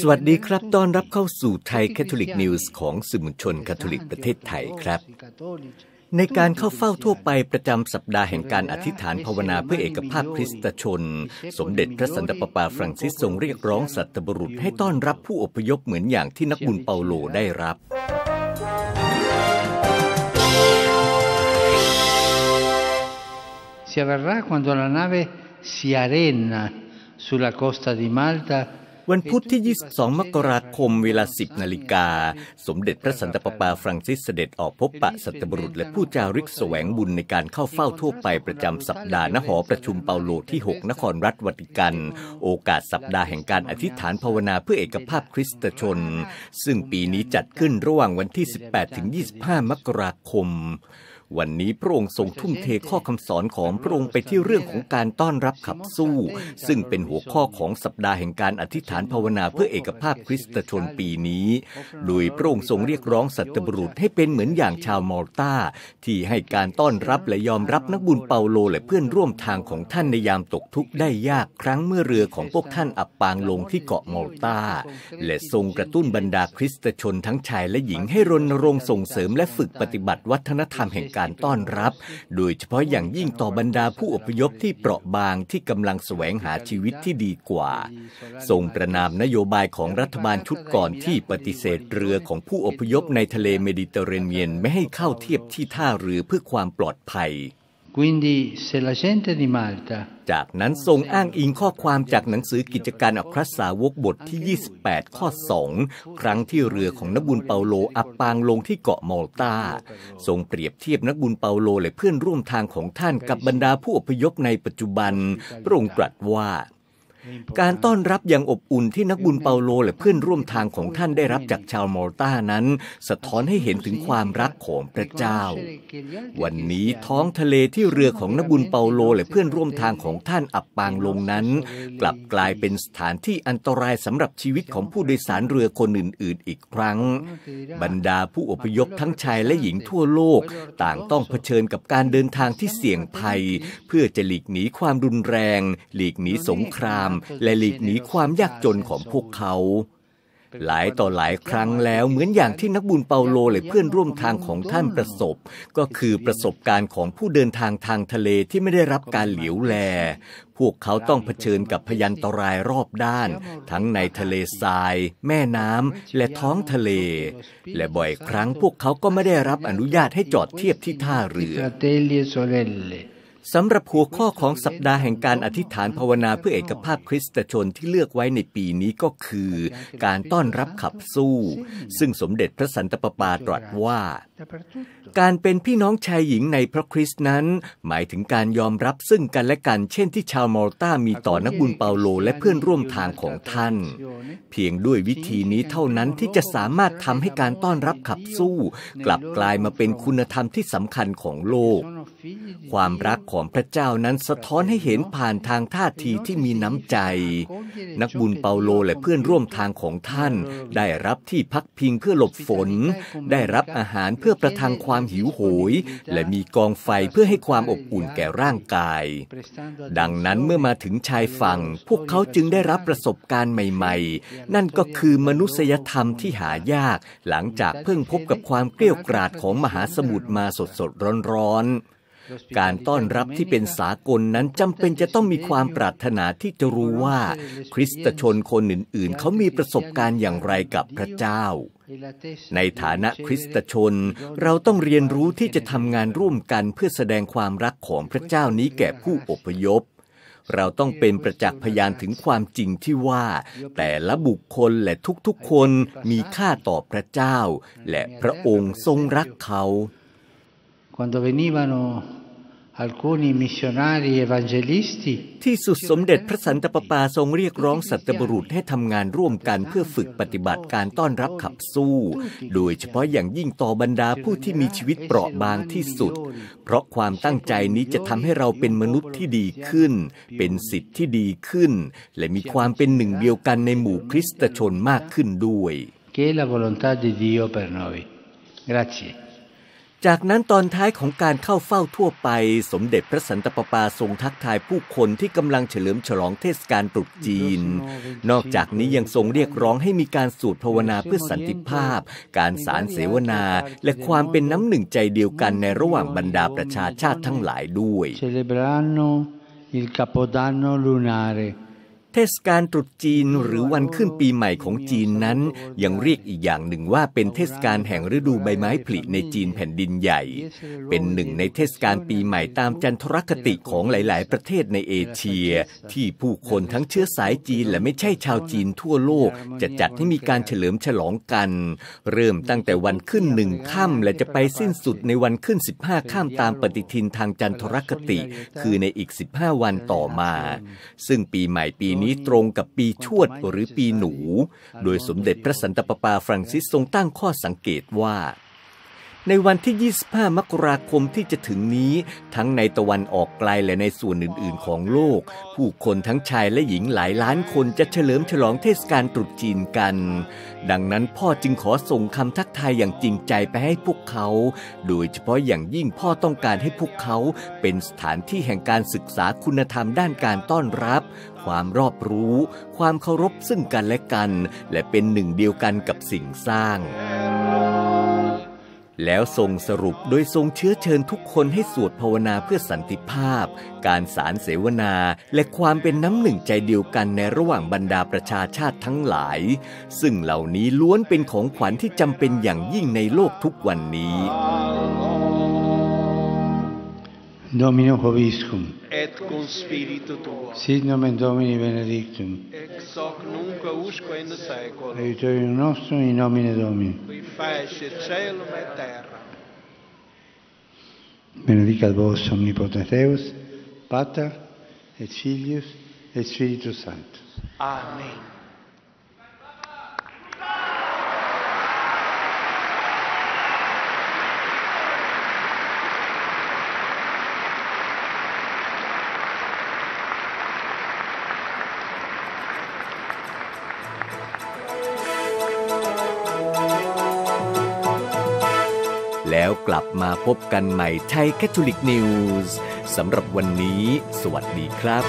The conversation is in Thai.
สวัสดีครับต้อนรับเข้าสู่ไทยแคทอลิกนิวส์ของสื่อมวลชนคาทอลิกประเทศไทยครับ ในการเข้าเฝ้าทั่วไปประจำสัปดาห์แห่งการอธิษฐานภาวนาเพื่อเอกภาพคริสตชน สมเด็จพระสันตะปาปาฟรังซิสทรงเรียกร้องสัตบุรุษให้ต้อนรับผู้อพยพเหมือนอย่างที่นักบุญเปาโลได้รับเ a v e r r à quando la nave si arena sulla costa di Malta วันพุธที่ 22 มกราคม เวลา 10 นาฬิกา สมเด็จพระสันตะปาปาฟรังซิส เสด็จออกพบปะสัตบุรุษและผู้จาริกแสวงบุญในการเข้าเฝ้าทั่วไปประจำสัปดาห์ณหอประชุมเปาโลที่ 6 นครรัฐวัติกัน โอกาสสัปดาห์แห่งการอธิษฐานภาวนาเพื่อเอกภาพคริสตชน ซึ่งปีนี้จัดขึ้นระหว่างวันที่ 18 ถึง 25 มกราคมวันนี้พระองค์ทรงทุ่มเทข้อคำสอนของพระองค์ไปที่เรื่องของการต้อนรับขับสู้ ซึ่งเป็นหัวข้อของสัปดาห์แห่งการอธิษฐานภาวนาเพื่อเอกภาพคริสตชนปีนี้โดยพระองค์ทรงเรียกร้องสัตบุรุษให้เป็นเหมือนอย่างชาวมอลตาที่ให้การต้อนรับและยอมรับนักบุญเปาโลและเพื่อนร่วมทางของท่านในยามตกทุกข์ได้ยากครั้งเมื่อเรือของพวกท่านอับปางลงที่เกาะมอลตาและทรงกระตุ้นบรรดาคริสตชนทั้งชายและหญิงให้รณรงค์ส่งเสริมและฝึกปฏิบัติวัฒนธรรมแห่งการการต้อนรับโดยเฉพาะอย่างยิ่งต่อบรรดาผู้อพยพที่เปราะบางที่กำลังแสวงหาชีวิตที่ดีกว่าทรงประนามนโยบายของรัฐบาลชุดก่อนที่ปฏิเสธเรือของผู้อพยพในทะเลเมดิเตอร์เรเนียนไม่ให้เข้าเทียบที่ท่าเรือเพื่อความปลอดภัยจากนั้นทรงอ้างอิงข้อความจากหนังสือกิจการอัครสาวกบทที่ 28 ข้อ 2 ครั้งที่เรือของนักบุญเปาโลอับปางลงที่เกาะมอลตา ทรงเปรียบเทียบนักบุญเปาโลและเพื่อนร่วมทางของท่านกับบรรดาผู้อพยพในปัจจุบันพระองค์ตรัสว่าการต้อนรับอย่างอบอุ่นที่นักบุญเปาโลและเพื่อนร่วมทางของท่านได้รับจากชาวมอลตานั้น สะท้อนให้เห็นถึงความรักของพระเจ้า วันนี้ท้องทะเลที่เรือของนักบุญเปาโลและเพื่อนร่วมทางของท่านอับปางลงนั้น กลับกลายเป็นสถานที่อันตรายสำหรับชีวิตของผู้โดยสารเรือคนอื่นๆ อีกครั้ง บรรดาผู้อพยพทั้งชายและหญิงทั่วโลก ต่างต้องเผชิญกับการเดินทางที่เสี่ยงภัย เพื่อจะหลีกหนีความรุนแรง หลีกหนีสงครามและหลีกหนีความยากจนของพวกเขา หลายต่อหลายครั้งแล้วเหมือนอย่างที่นักบุญเปาโลและเพื่อนร่วมทางของท่านประสบ ก็คือประสบการณ์ของผู้เดินทางทางทะเลที่ไม่ได้รับการเหลียวแล พวกเขาต้องเผชิญกับพยันตรายรอบด้าน ทั้งในทะเลทรายแม่น้ำและท้องทะเล และบ่อยครั้งพวกเขาก็ไม่ได้รับอนุญาตให้จอดเทียบที่ท่าเรือสำหรับหัวข้อของสัปดาห์แห่งการอธิษฐานภาวนาเพื่อเอกภาพคริสตชนที่เลือกไว้ในปีนี้ก็คือ การต้อนรับขับสู้ ซึ่งสมเด็จพระสันตะปาปาตรัสว่า การเป็นพี่น้องชายหญิงในพระคริสต์นั้น หมายถึงการยอมรับซึ่งกันและกันเช่นที่ชาวมอลตามีต่อนักบุญเปาโลและเพื่อนร่วมทางของท่าน เพียงด้วยวิธีนี้เท่านั้นที่จะสามารถทำให้การต้อนรับขับสู้ กลับกลายมาเป็นคุณธรรมที่สำคัญของโลกความรักของพระเจ้านั้นสะท้อนให้เห็นผ่านทางท่าทีที่มีน้ำใจ นักบุญเปาโลและเพื่อนร่วมทางของท่านได้รับที่พักพิงเพื่อหลบฝน ได้รับอาหารเพื่อประทังความหิวโหย และมีกองไฟเพื่อให้ความอบอุ่นแก่ร่างกาย ดังนั้นเมื่อมาถึงชายฝั่งพวกเขาจึงได้รับประสบการณ์ใหม่ๆ นั่นก็คือมนุษยธรรมที่หายาก หลังจากเพิ่งพบกับความเกลียวกราดของมหาสมุทรมาสดๆร้อนๆการต้อนรับที่เป็นสากลนั้นจำเป็นจะต้องมีความปรารถนาที่จะรู้ว่าคริสตชนคนอื่นๆเขามีประสบการณ์อย่างไรกับพระเจ้า ในฐานะคริสตชน เราต้องเรียนรู้ที่จะทำงานร่วมกันเพื่อแสดงความรักของพระเจ้านี้แก่ผู้อพยพ เราต้องเป็นประจักษ์พยานถึงความจริงที่ว่าแต่ละบุคคลและทุกๆคนมีค่าต่อพระเจ้าและพระองค์ทรงรักเขาที่สุดสมเด็จพระสันตะปาปาทรงเรียกร้องสัตบุรุษให้ทำงานร่วมกันเพื่อฝึกปฏิบัติการต้อนรับขับสู้ โดยเฉพาะอย่างยิ่งต่อบรรดาผู้ที่มีชีวิตเปราะบางที่สุด เพราะความตั้งใจนี้จะทำให้เราเป็นมนุษย์ที่ดีขึ้น เป็นสิทธิ์ที่ดีขึ้น และมีความเป็นหนึ่งเดียวกันในหมู่คริสตชนมากขึ้นด้วย Che la volontà di Dio per noi. Grazie. จากนั้นตอนท้ายของการเข้าเฝ้าทั่วไป สมเด็จพระสันตะปาปาทรงทักทายผู้คนที่กำลังเฉลิมฉลองเทศกาลตรุษจีน นอกจากนี้ยังทรงเรียกร้องให้มีการสวดภาวนาเพื่อสันติภาพ การสารเสวนา และความเป็นน้ำหนึ่งใจเดียวกันในระหว่างบรรดาประชาชาติทั้งหลายด้วย Celebrano il Capodanno lunare เทศกาลตรุษจีนหรือวันขึ้นปีใหม่ของจีนนั้นยังเรียกอีกอย่างหนึ่งว่าเป็นเทศกาลแห่งฤดูใบไม้ผลิในจีนแผ่นดินใหญ่ เป็นหนึ่งในเทศกาลปีใหม่ตามจันทรคติของหลายๆ ประเทศในเอเชียที่ผู้คนทั้งเชื้อสายจีนและไม่ใช่ชาวจีนทั่วโลกจะจัดให้มีการเฉลิมฉลองกัน เริ่มตั้งแต่วันขึ้นหนึ่งค่ำและจะไปสิ้นสุดในวันขึ้น 15ค่ำตามปฏิทินทางจันทรคติ คือในอีก 15 วันต่อมา ซึ่งปีใหม่ปีนี้นี้ตรงกับปีชวดหรือปีหนู โดยสมเด็จพระสันตะปาปาฟรังซิสทรงตั้งข้อสังเกตว่าในวันที่ 25 มกราคมที่จะถึงนี้ทั้งในตะวันออกไกลและในส่วนอื่น ๆ ของโลก ผู้คนทั้งชายและหญิงหลายล้านคนจะเฉลิมฉลองเทศกาลตรุษจีนกัน ดังนั้นพ่อจึงขอส่งคำทักทายอย่างจริงใจไปให้พวกเขา โดยเฉพาะอย่างยิ่งพ่อต้องการให้พวกเขาเป็นสถานที่แห่งการศึกษาคุณธรรมด้านการต้อนรับ ความรอบรู้ ความเคารพซึ่งกันและกัน และเป็นหนึ่งเดียวกันกับสิ่งสร้างแล้วทรงสรุปโดยทรงเชื้อเชิญทุกคนให้สวดภาวนาเพื่อสันติภาพ การสารเสวนาและความเป็นน้ำหนึ่งใจเดียวกันในระหว่างบรรดาประชาชาติทั้งหลาย ซึ่งเหล่านี้ล้วนเป็นของขวัญที่จำเป็นอย่างยิ่งในโลกทุกวันนี้ Domino Hoviscum. Et cum spiritu tuo. Sit nomen Domini benedictum. Ex hoc nunc usque in s a e c l Aiutorium nostrum in nomine Domini. fece cielo e terra. Benedica il vostro Omnipotente Deus, Pater et Filius et Spiritus Sanctus. Amen. แล้วกลับมาพบกันใหม่ไทยแคทอลิกนิวส์สำหรับวันนี้ สวัสดีครับ